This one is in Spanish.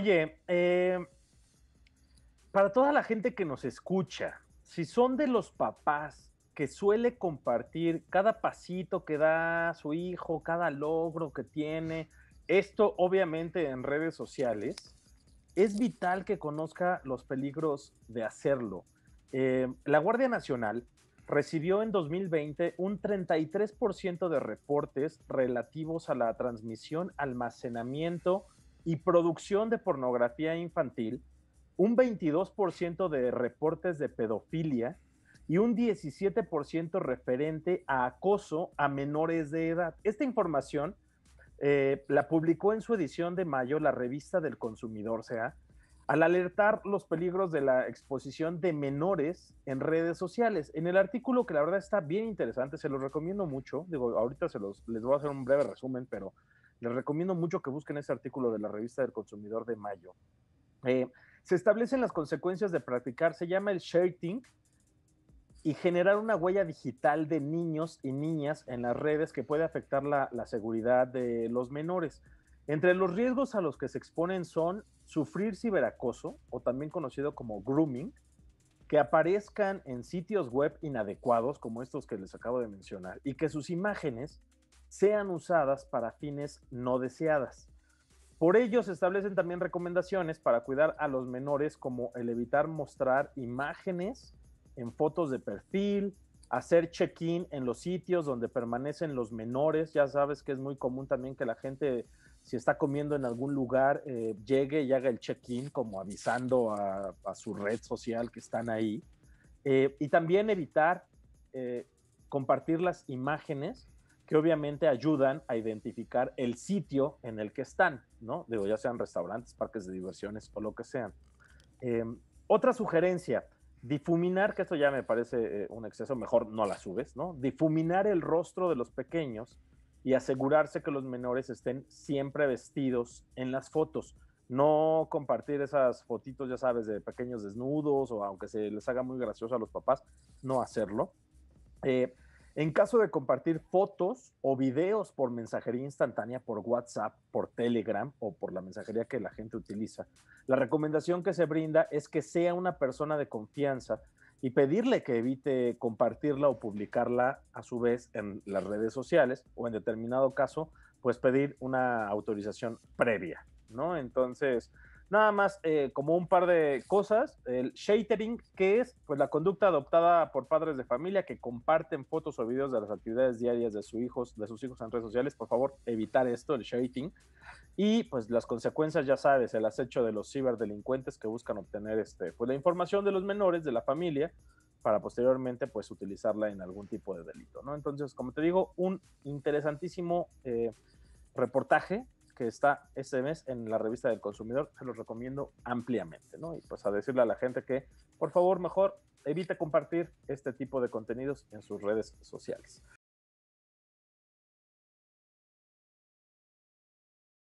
Oye, eh, para toda la gente que nos escucha, si son de los papás que suele compartir cada pasito que da su hijo, cada logro que tiene, esto obviamente en redes sociales, es vital que conozca los peligros de hacerlo. Eh, la Guardia Nacional recibió en 2020 un 33% de reportes relativos a la transmisión, almacenamiento y producción de pornografía infantil, un 22% de reportes de pedofilia y un 17% referente a acoso a menores de edad. Esta información eh, la publicó en su edición de mayo la revista del consumidor, sea, al alertar los peligros de la exposición de menores en redes sociales. En el artículo que la verdad está bien interesante, se lo recomiendo mucho, digo, ahorita se los, les voy a hacer un breve resumen, pero les recomiendo mucho que busquen ese artículo de la revista del consumidor de mayo. Eh, se establecen las consecuencias de practicar, se llama el shirting, y generar una huella digital de niños y niñas en las redes que puede afectar la, la, seguridad de los menores. Entre los riesgos a los que se exponen son sufrir ciberacoso, o también conocido como grooming, que aparezcan en sitios web inadecuados, como estos que les acabo de mencionar, y que sus imágenes sean usadas para fines no deseadas. Por ello, se establecen también recomendaciones para cuidar a los menores, como el evitar mostrar imágenes en fotos de perfil, hacer check-in en los sitios donde permanecen los menores. Ya sabes que es muy común también que la gente, si está comiendo en algún lugar, eh, llegue y haga el check-in, como avisando a, su red social que están ahí. Eh, y también evitar eh, compartir las imágenes que obviamente ayudan a identificar el sitio en el que están, ¿no? Digo, ya sean restaurantes, parques de diversiones o lo que sean. Em, otra sugerencia, difuminar, que esto ya me parece eh, un exceso, mejor no la subes, ¿no? Difuminar el rostro de los pequeños y asegurarse que los menores estén siempre vestidos en las fotos. No compartir esas fotitos, ya sabes, de pequeños desnudos o aunque se les haga muy gracioso a los papás, no hacerlo. Eh, en caso de compartir fotos o videos por mensajería instantánea, por WhatsApp, por Telegram o por la mensajería que la gente utiliza, la recomendación que se brinda es que sea una persona de confianza y pedirle que evite compartirla o publicarla a su vez en las redes sociales o en determinado caso, pues pedir una autorización previa, ¿no? Entonces, Nada más eh, como un par de cosas, el shatering, que es pues, la conducta adoptada por padres de familia que comparten fotos o videos de las actividades diarias de, sus hijos, de sus hijos en redes sociales. Por favor, evitar esto, el shatering. Y pues las consecuencias, ya sabes, el acecho de los ciberdelincuentes que buscan obtener este, pues, la información de los menores, de la familia, para posteriormente pues utilizarla en algún tipo de delito, ¿no? Entonces, como te digo, un interesantísimo eh, reportaje que está este mes en la revista del consumidor, se los recomiendo ampliamente, ¿no? Y pues a decirle a la gente que, por favor, mejor evite compartir este tipo de contenidos en sus redes sociales.